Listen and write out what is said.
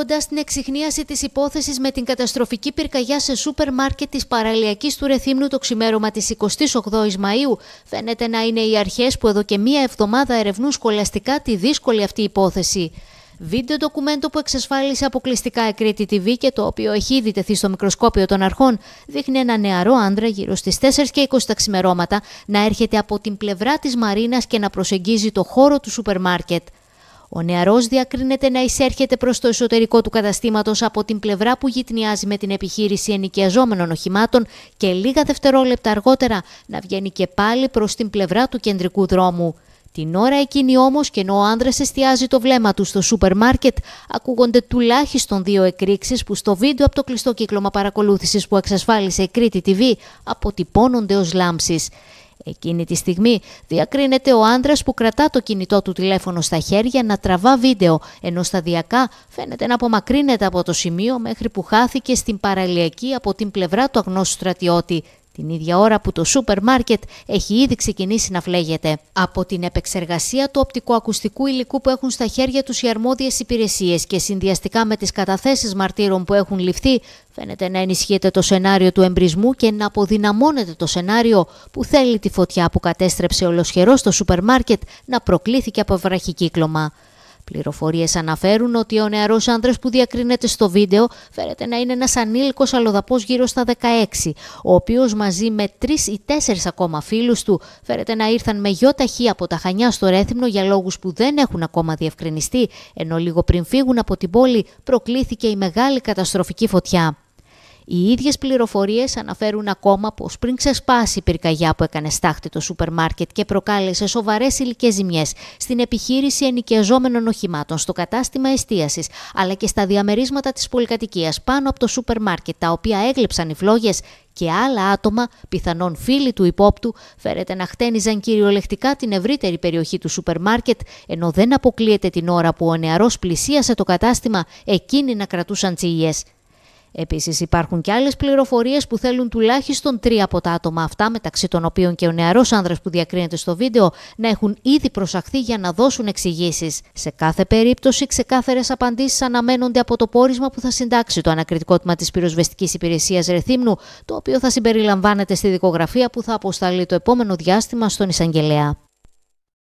εμπλέκοντα την εξυχνίαση της υπόθεσης με την καταστροφική πυρκαγιά σε σούπερ μάρκετ της παραλιακής του Ρεθύμνου το ξημέρωμα της 28η Μαου, φαίνεται να είναι οι αρχές που εδώ και μία εβδομάδα ερευνούν σχολαστικά τη δύσκολη αυτή υπόθεση. Βίντεο ντοκουμέντο που εξασφάλισε αποκλειστικά η Κρήτη TV και το οποίο έχει ήδη τεθεί στο μικροσκόπιο των αρχών, δείχνει ένα νεαρό άντρα γύρω στις 4 και 20 τα ξημερώματα να έρχεται από την πλευρά της Μαρίνας και να προσεγγίζει το χώρο του σούπερ μάρκετ. Ο νεαρός διακρίνεται να εισέρχεται προς το εσωτερικό του καταστήματος από την πλευρά που γυτνιάζει με την επιχείρηση ενοικιαζόμενων οχημάτων και λίγα δευτερόλεπτα αργότερα να βγαίνει και πάλι προς την πλευρά του κεντρικού δρόμου. Την ώρα εκείνη όμως και ενώ ο άνδρας εστιάζει το βλέμμα του στο σούπερ μάρκετ ακούγονται τουλάχιστον δύο εκρήξεις που στο βίντεο από το κλειστό κύκλωμα παρακολούθησης που εξασφάλισε η Κρήτη TV αποτυπώνονται ως λάμψεις. Εκείνη τη στιγμή διακρίνεται ο άντρας που κρατά το κινητό του τηλέφωνο στα χέρια να τραβά βίντεο, ενώ σταδιακά φαίνεται να απομακρύνεται από το σημείο μέχρι που χάθηκε στην παραλιακή από την πλευρά του αγνώστου στρατιώτη την ίδια ώρα που το σούπερ μάρκετ έχει ήδη ξεκινήσει να φλέγεται. Από την επεξεργασία του οπτικοακουστικού υλικού που έχουν στα χέρια τους οι αρμόδιες υπηρεσίες και συνδυαστικά με τις καταθέσεις μαρτύρων που έχουν ληφθεί, φαίνεται να ενισχύεται το σενάριο του εμπρισμού και να αποδυναμώνεται το σενάριο που θέλει τη φωτιά που κατέστρεψε ολοσχερός στο σούπερ μάρκετ να προκλήθηκε από βραχικύκλωμα. Πληροφορίες αναφέρουν ότι ο νεαρός άνδρας που διακρίνεται στο βίντεο φέρεται να είναι ένας ανήλικος αλλοδαπός γύρω στα 16, ο οποίος μαζί με τρεις ή τέσσερις ακόμα φίλους του φέρεται να ήρθαν με γιο ταχύ από τα Χανιά στο Ρέθυμνο για λόγους που δεν έχουν ακόμα διευκρινιστεί, ενώ λίγο πριν φύγουν από την πόλη προκλήθηκε η μεγάλη καταστροφική φωτιά. Οι ίδιες πληροφορίες αναφέρουν ακόμα πως πριν ξεσπάσει η πυρκαγιά που έκανε στάχτη το σούπερ μάρκετ και προκάλεσε σοβαρές υλικές ζημιές στην επιχείρηση ενοικιαζόμενων οχημάτων, στο κατάστημα εστίασης, αλλά και στα διαμερίσματα της πολυκατοικίας πάνω από το σούπερ μάρκετ, τα οποία έγλεψαν οι φλόγες και άλλα άτομα, πιθανόν φίλοι του υπόπτου, φέρεται να χτένιζαν κυριολεκτικά την ευρύτερη περιοχή του σούπερ μάρκετ, ενώ δεν αποκλείεται την ώρα που ο νεαρός πλησίασε το κατάστημα εκείνοι να κρατούσαν τσιγιές. Επίσης, υπάρχουν και άλλες πληροφορίες που θέλουν τουλάχιστον τρία από τα άτομα αυτά, μεταξύ των οποίων και ο νεαρός άνδρας που διακρίνεται στο βίντεο, να έχουν ήδη προσαχθεί για να δώσουν εξηγήσεις. Σε κάθε περίπτωση ξεκάθαρες απαντήσεις αναμένονται από το πόρισμα που θα συντάξει το ανακριτικό τμήμα της πυροσβεστικής Υπηρεσίας Ρεθύμνου, το οποίο θα συμπεριλαμβάνεται στη δικογραφία που θα αποσταλεί το επόμενο διάστημα στον εισαγγελέα.